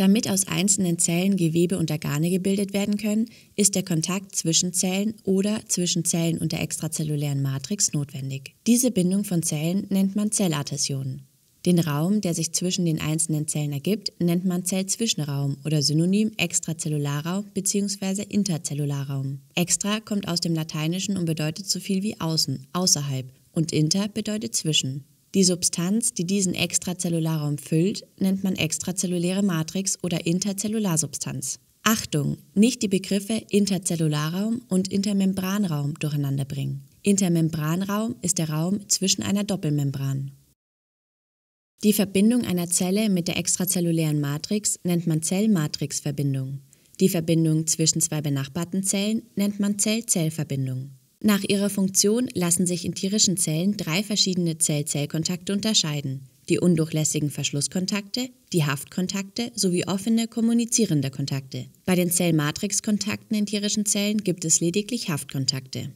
Damit aus einzelnen Zellen Gewebe und Organe gebildet werden können, ist der Kontakt zwischen Zellen oder zwischen Zellen und der extrazellulären Matrix notwendig. Diese Bindung von Zellen nennt man Zelladhäsionen. Den Raum, der sich zwischen den einzelnen Zellen ergibt, nennt man Zellzwischenraum oder synonym extrazellularraum bzw. interzellularraum. Extra kommt aus dem Lateinischen und bedeutet so viel wie außen, außerhalb und inter bedeutet zwischen. Die Substanz, die diesen Extrazellullarraum füllt, nennt man extrazelluläre Matrix oder Interzellularsubstanz. Achtung, nicht die Begriffe Interzellullarraum und Intermembranraum durcheinander bringen. Intermembranraum ist der Raum zwischen einer Doppelmembran. Die Verbindung einer Zelle mit der extrazellulären Matrix nennt man Zellmatrixverbindung. Die Verbindung zwischen zwei benachbarten Zellen nennt man Zell-Zell-Verbindung. Nach ihrer Funktion lassen sich in tierischen Zellen drei verschiedene Zell-Zell-Kontakte unterscheiden. Die undurchlässigen Verschlusskontakte, die Haftkontakte sowie offene kommunizierende Kontakte. Bei den Zellmatrix-Kontakten in tierischen Zellen gibt es lediglich Haftkontakte.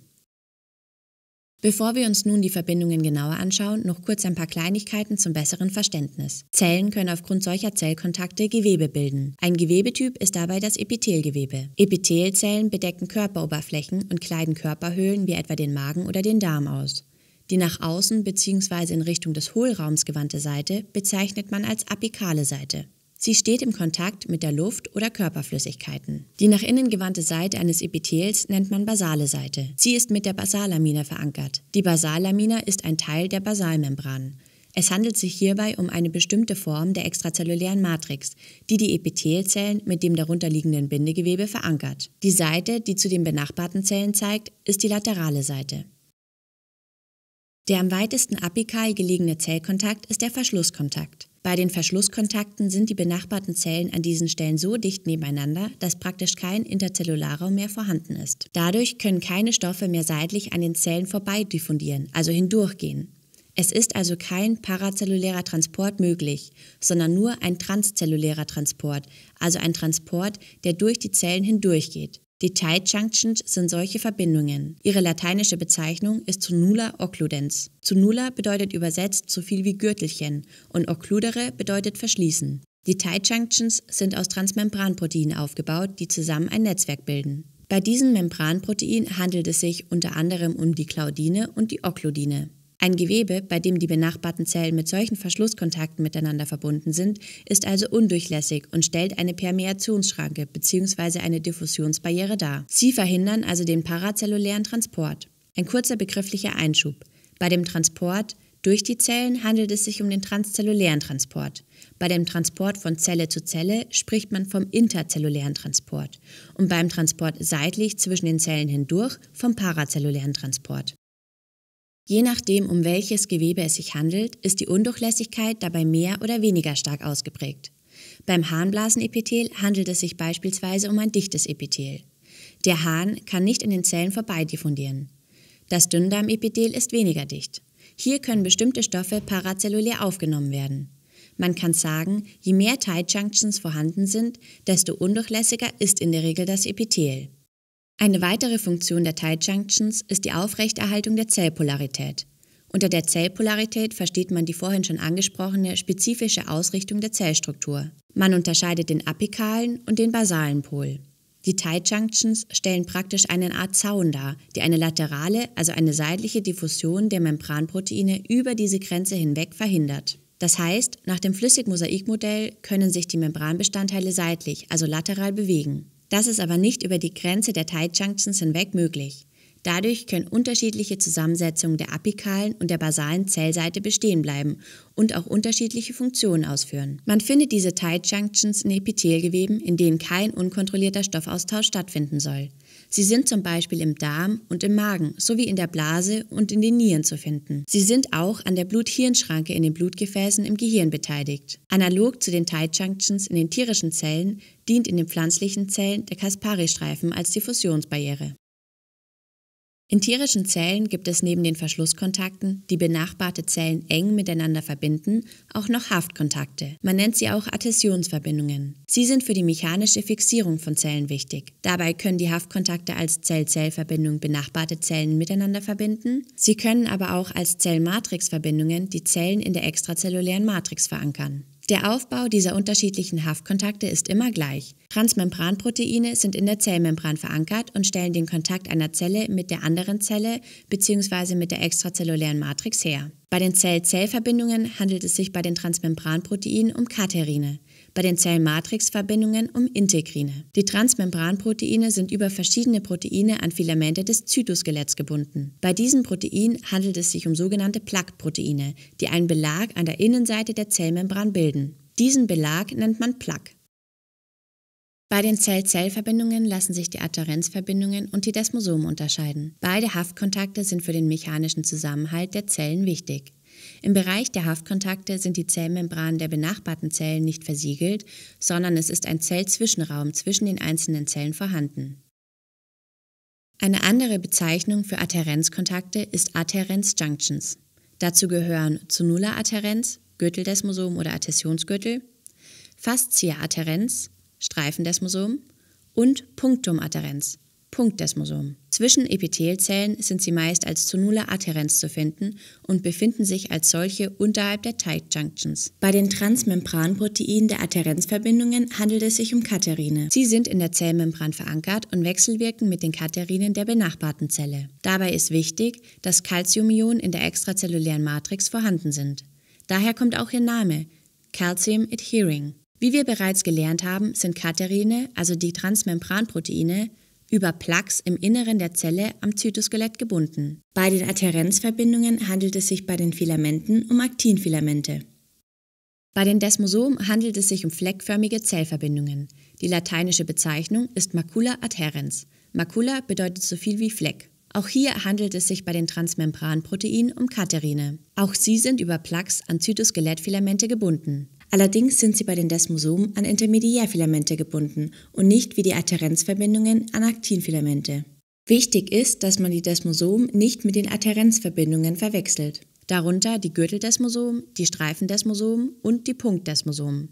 Bevor wir uns nun die Verbindungen genauer anschauen, noch kurz ein paar Kleinigkeiten zum besseren Verständnis. Zellen können aufgrund solcher Zellkontakte Gewebe bilden. Ein Gewebetyp ist dabei das Epithelgewebe. Epithelzellen bedecken Körperoberflächen und kleiden Körperhöhlen wie etwa den Magen oder den Darm aus. Die nach außen bzw. in Richtung des Hohlraums gewandte Seite bezeichnet man als apikale Seite. Sie steht im Kontakt mit der Luft oder Körperflüssigkeiten. Die nach innen gewandte Seite eines Epithels nennt man basale Seite. Sie ist mit der Basallamina verankert. Die Basallamina ist ein Teil der Basalmembran. Es handelt sich hierbei um eine bestimmte Form der extrazellulären Matrix, die die Epithelzellen mit dem darunterliegenden Bindegewebe verankert. Die Seite, die zu den benachbarten Zellen zeigt, ist die laterale Seite. Der am weitesten apikal gelegene Zellkontakt ist der Verschlusskontakt. Bei den Verschlusskontakten sind die benachbarten Zellen an diesen Stellen so dicht nebeneinander, dass praktisch kein Interzellularraum mehr vorhanden ist. Dadurch können keine Stoffe mehr seitlich an den Zellen vorbei diffundieren, also hindurchgehen. Es ist also kein parazellulärer Transport möglich, sondern nur ein transzellulärer Transport, also ein Transport, der durch die Zellen hindurchgeht. Die Tight Junctions sind solche Verbindungen. Ihre lateinische Bezeichnung ist Zonula occludens. Zonula bedeutet übersetzt so viel wie Gürtelchen und occludere bedeutet verschließen. Die Tight Junctions sind aus Transmembranproteinen aufgebaut, die zusammen ein Netzwerk bilden. Bei diesen Membranproteinen handelt es sich unter anderem um die Claudine und die Occludine. Ein Gewebe, bei dem die benachbarten Zellen mit solchen Verschlusskontakten miteinander verbunden sind, ist also undurchlässig und stellt eine Permeationsschranke bzw. eine Diffusionsbarriere dar. Sie verhindern also den parazellulären Transport. Ein kurzer begrifflicher Einschub. Bei dem Transport durch die Zellen handelt es sich um den transzellulären Transport. Bei dem Transport von Zelle zu Zelle spricht man vom interzellulären Transport und beim Transport seitlich zwischen den Zellen hindurch vom parazellulären Transport. Je nachdem, um welches Gewebe es sich handelt, ist die Undurchlässigkeit dabei mehr oder weniger stark ausgeprägt. Beim Harnblasenepithel handelt es sich beispielsweise um ein dichtes Epithel. Der Harn kann nicht in den Zellen vorbei diffundieren. Das Dünndarmepithel ist weniger dicht. Hier können bestimmte Stoffe parazellulär aufgenommen werden. Man kann sagen, je mehr Tight Junctions vorhanden sind, desto undurchlässiger ist in der Regel das Epithel. Eine weitere Funktion der Tight Junctions ist die Aufrechterhaltung der Zellpolarität. Unter der Zellpolarität versteht man die vorhin schon angesprochene spezifische Ausrichtung der Zellstruktur. Man unterscheidet den apikalen und den basalen Pol. Die Tight Junctions stellen praktisch eine Art Zaun dar, die eine laterale, also eine seitliche Diffusion der Membranproteine über diese Grenze hinweg verhindert. Das heißt, nach dem Flüssig-Mosaik-Modell können sich die Membranbestandteile seitlich, also lateral bewegen. Das ist aber nicht über die Grenze der Tight Junctions hinweg möglich. Dadurch können unterschiedliche Zusammensetzungen der apikalen und der basalen Zellseite bestehen bleiben und auch unterschiedliche Funktionen ausführen. Man findet diese Tight Junctions in Epithelgeweben, in denen kein unkontrollierter Stoffaustausch stattfinden soll. Sie sind zum Beispiel im Darm und im Magen sowie in der Blase und in den Nieren zu finden. Sie sind auch an der Blut-Hirn-Schranke in den Blutgefäßen im Gehirn beteiligt. Analog zu den Tight Junctions in den tierischen Zellen dient in den pflanzlichen Zellen der kaspari streifen als Diffusionsbarriere. In tierischen Zellen gibt es neben den Verschlusskontakten, die benachbarte Zellen eng miteinander verbinden, auch noch Haftkontakte. Man nennt sie auch Adhäsionsverbindungen. Sie sind für die mechanische Fixierung von Zellen wichtig. Dabei können die Haftkontakte als Zell-Zell-Verbindung benachbarte Zellen miteinander verbinden. Sie können aber auch als Zellmatrixverbindungen die Zellen in der extrazellulären Matrix verankern. Der Aufbau dieser unterschiedlichen Haftkontakte ist immer gleich. Transmembranproteine sind in der Zellmembran verankert und stellen den Kontakt einer Zelle mit der anderen Zelle bzw. mit der extrazellulären Matrix her. Bei den Zell-Zell-Verbindungen handelt es sich bei den Transmembranproteinen um Katerine, bei den Zellmatrixverbindungen um Integrine. Die Transmembranproteine sind über verschiedene Proteine an Filamente des Zytoskeletts gebunden. Bei diesen Proteinen handelt es sich um sogenannte Plaque-Proteine, die einen Belag an der Innenseite der Zellmembran bilden. Diesen Belag nennt man Plaque. Bei den Zell-Zell-Verbindungen lassen sich die Adherenzverbindungen und die Desmosomen unterscheiden. Beide Haftkontakte sind für den mechanischen Zusammenhalt der Zellen wichtig. Im Bereich der Haftkontakte sind die Zellmembranen der benachbarten Zellen nicht versiegelt, sondern es ist ein Zellzwischenraum zwischen den einzelnen Zellen vorhanden. Eine andere Bezeichnung für Adherenzkontakte ist Adherenz-Junctions. Dazu gehören zonula Gürteldesmosom oder Adhäsionsgürtel, Faszia-Adherenz, Streifendesmosom und Punctum adherens, Punktdesmosom. Zwischen Epithelzellen sind sie meist als Zonula adherens zu finden und befinden sich als solche unterhalb der Tight Junctions. Bei den Transmembranproteinen der Adherenzverbindungen handelt es sich um Katherine. Sie sind in der Zellmembran verankert und wechselwirken mit den Katherinen der benachbarten Zelle. Dabei ist wichtig, dass Calciumionen in der extrazellulären Matrix vorhanden sind. Daher kommt auch ihr Name, Calcium Adhering. Wie wir bereits gelernt haben, sind Katherine, also die Transmembranproteine, über Plaques im Inneren der Zelle am Zytoskelett gebunden. Bei den Adherenzverbindungen handelt es sich bei den Filamenten um Aktinfilamente. Bei den Desmosomen handelt es sich um fleckförmige Zellverbindungen. Die lateinische Bezeichnung ist Macula adherens. Macula bedeutet so viel wie Fleck. Auch hier handelt es sich bei den Transmembranproteinen um Katherine. Auch sie sind über Plaques an Zytoskelettfilamente gebunden. Allerdings sind sie bei den Desmosomen an Intermediärfilamente gebunden und nicht wie die Adherenzverbindungen an Aktinfilamente. Wichtig ist, dass man die Desmosomen nicht mit den Adherenzverbindungen verwechselt, darunter die Gürteldesmosomen, die Streifendesmosomen und die Punktdesmosomen.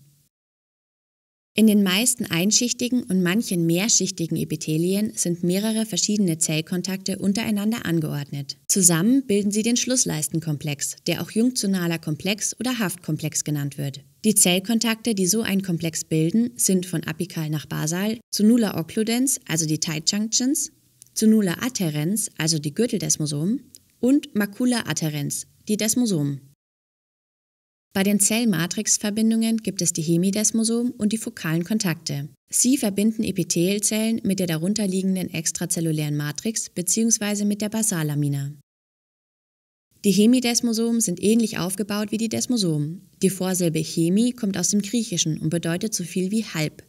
In den meisten einschichtigen und manchen mehrschichtigen Epithelien sind mehrere verschiedene Zellkontakte untereinander angeordnet. Zusammen bilden sie den Schlussleistenkomplex, der auch junktionaler Komplex oder Haftkomplex genannt wird. Die Zellkontakte, die so einen Komplex bilden, sind von apikal nach basal, zu Nulla Occludens, also die Tight Junctions, zu Nulla also die Gürteldesmosomen, und Macula Adhärenz, die Desmosomen. Bei den Zellmatrixverbindungen gibt es die Hemidesmosom und die fokalen Kontakte. Sie verbinden Epithelzellen mit der darunterliegenden extrazellulären Matrix bzw. mit der Basallamina. Die Hemidesmosomen sind ähnlich aufgebaut wie die Desmosomen. Die Vorsilbe Chemi kommt aus dem Griechischen und bedeutet so viel wie halb.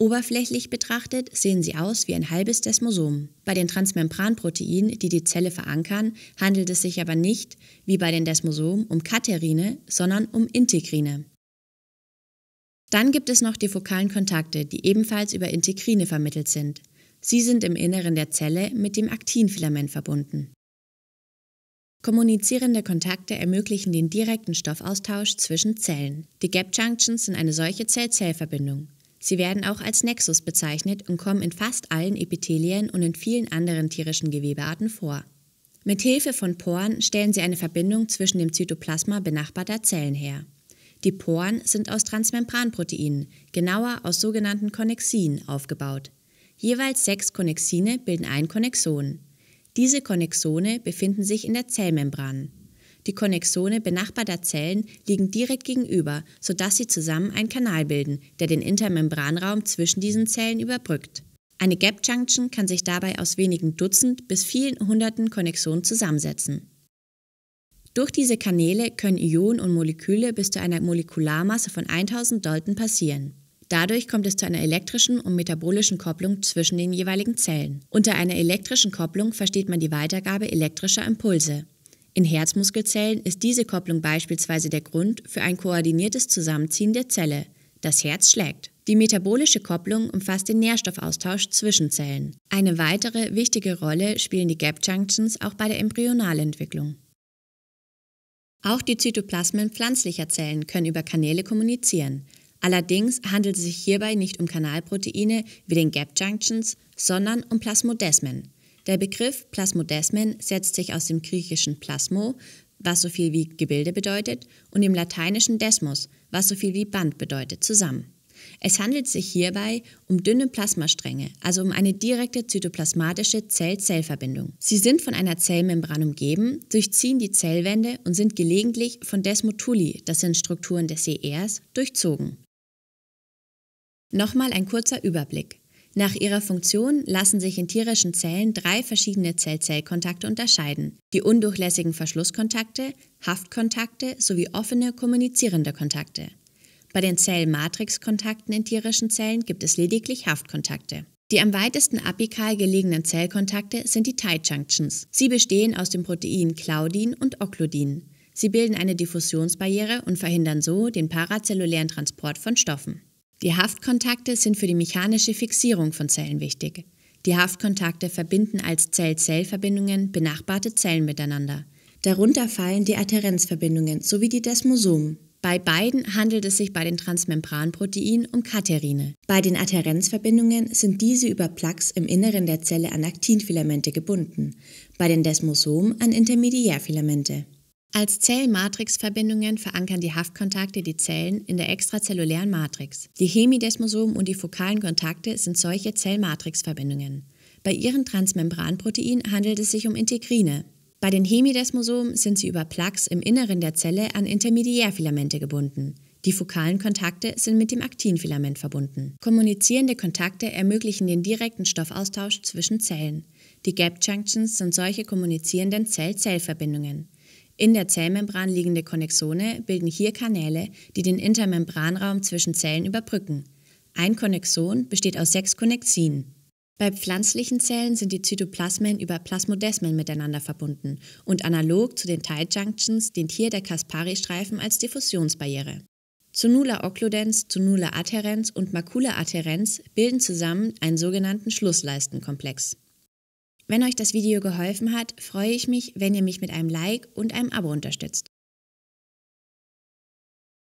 Oberflächlich betrachtet sehen sie aus wie ein halbes Desmosom. Bei den Transmembranproteinen, die die Zelle verankern, handelt es sich aber nicht, wie bei den Desmosomen, um Katerine, sondern um Integrine. Dann gibt es noch die fokalen Kontakte, die ebenfalls über Integrine vermittelt sind. Sie sind im Inneren der Zelle mit dem Aktinfilament verbunden. Kommunizierende Kontakte ermöglichen den direkten Stoffaustausch zwischen Zellen. Die Gap Junctions sind eine solche Zell-Zell-Verbindung. Sie werden auch als Nexus bezeichnet und kommen in fast allen Epithelien und in vielen anderen tierischen Gewebearten vor. Mit Hilfe von Poren stellen sie eine Verbindung zwischen dem Zytoplasma benachbarter Zellen her. Die Poren sind aus Transmembranproteinen, genauer aus sogenannten Konnexinen, aufgebaut. Jeweils sechs Konnexine bilden ein Konnexon. Diese Konnexone befinden sich in der Zellmembran. Die Konnexone benachbarter Zellen liegen direkt gegenüber, sodass sie zusammen einen Kanal bilden, der den Intermembranraum zwischen diesen Zellen überbrückt. Eine Gap Junction kann sich dabei aus wenigen Dutzend bis vielen hunderten Konnexonen zusammensetzen. Durch diese Kanäle können Ionen und Moleküle bis zu einer Molekularmasse von 1000 Dalton passieren. Dadurch kommt es zu einer elektrischen und metabolischen Kopplung zwischen den jeweiligen Zellen. Unter einer elektrischen Kopplung versteht man die Weitergabe elektrischer Impulse. In Herzmuskelzellen ist diese Kopplung beispielsweise der Grund für ein koordiniertes Zusammenziehen der Zelle. Das Herz schlägt. Die metabolische Kopplung umfasst den Nährstoffaustausch zwischen Zellen. Eine weitere wichtige Rolle spielen die Gap Junctions auch bei der Embryonalentwicklung. Auch die Zytoplasmen pflanzlicher Zellen können über Kanäle kommunizieren. Allerdings handelt es sich hierbei nicht um Kanalproteine wie den Gap Junctions, sondern um Plasmodesmen. Der Begriff Plasmodesmen setzt sich aus dem griechischen Plasmo, was so viel wie Gebilde bedeutet, und dem lateinischen Desmos, was so viel wie Band bedeutet, zusammen. Es handelt sich hierbei um dünne Plasmastränge, also um eine direkte zytoplasmatische Zell-Zell-Verbindung. Sie sind von einer Zellmembran umgeben, durchziehen die Zellwände und sind gelegentlich von Desmotuli, das sind Strukturen des ERs, durchzogen. Nochmal ein kurzer Überblick. Nach ihrer Funktion lassen sich in tierischen Zellen drei verschiedene Zell-Zell-Kontakte unterscheiden. Die undurchlässigen Verschlusskontakte, Haftkontakte sowie offene kommunizierende Kontakte. Bei den Zell-Matrix-Kontakten in tierischen Zellen gibt es lediglich Haftkontakte. Die am weitesten apikal gelegenen Zellkontakte sind die Tight Junctions. Sie bestehen aus den Proteinen Claudin und Oklodin. Sie bilden eine Diffusionsbarriere und verhindern so den parazellulären Transport von Stoffen. Die Haftkontakte sind für die mechanische Fixierung von Zellen wichtig. Die Haftkontakte verbinden als Zell-Zell-Verbindungen benachbarte Zellen miteinander. Darunter fallen die Adherenzverbindungen sowie die Desmosomen. Bei beiden handelt es sich bei den Transmembranproteinen um Katerine. Bei den Adherenzverbindungen sind diese über Plaques im Inneren der Zelle an Aktinfilamente gebunden, bei den Desmosomen an Intermediärfilamente. Als Zellmatrixverbindungen verankern die Haftkontakte die Zellen in der extrazellulären Matrix. Die Hemidesmosomen und die fokalen Kontakte sind solche Zellmatrixverbindungen. Bei ihren Transmembranproteinen handelt es sich um Integrine. Bei den Hemidesmosomen sind sie über Plaques im Inneren der Zelle an Intermediärfilamente gebunden. Die fokalen Kontakte sind mit dem Aktinfilament verbunden. Kommunizierende Kontakte ermöglichen den direkten Stoffaustausch zwischen Zellen. Die Gap Junctions sind solche kommunizierenden Zell-Zell-Verbindungen. In der Zellmembran liegende Konnexone bilden hier Kanäle, die den Intermembranraum zwischen Zellen überbrücken. Ein Konnexon besteht aus sechs Konnexinen. Bei pflanzlichen Zellen sind die Zytoplasmen über Plasmodesmen miteinander verbunden und analog zu den Tight Junctions dient hier der Caspari-Streifen als Diffusionsbarriere. Zonula occludenz, Zonula adhärenz und Makula adhärenz bilden zusammen einen sogenannten Schlussleistenkomplex. Wenn euch das Video geholfen hat, freue ich mich, wenn ihr mich mit einem Like und einem Abo unterstützt.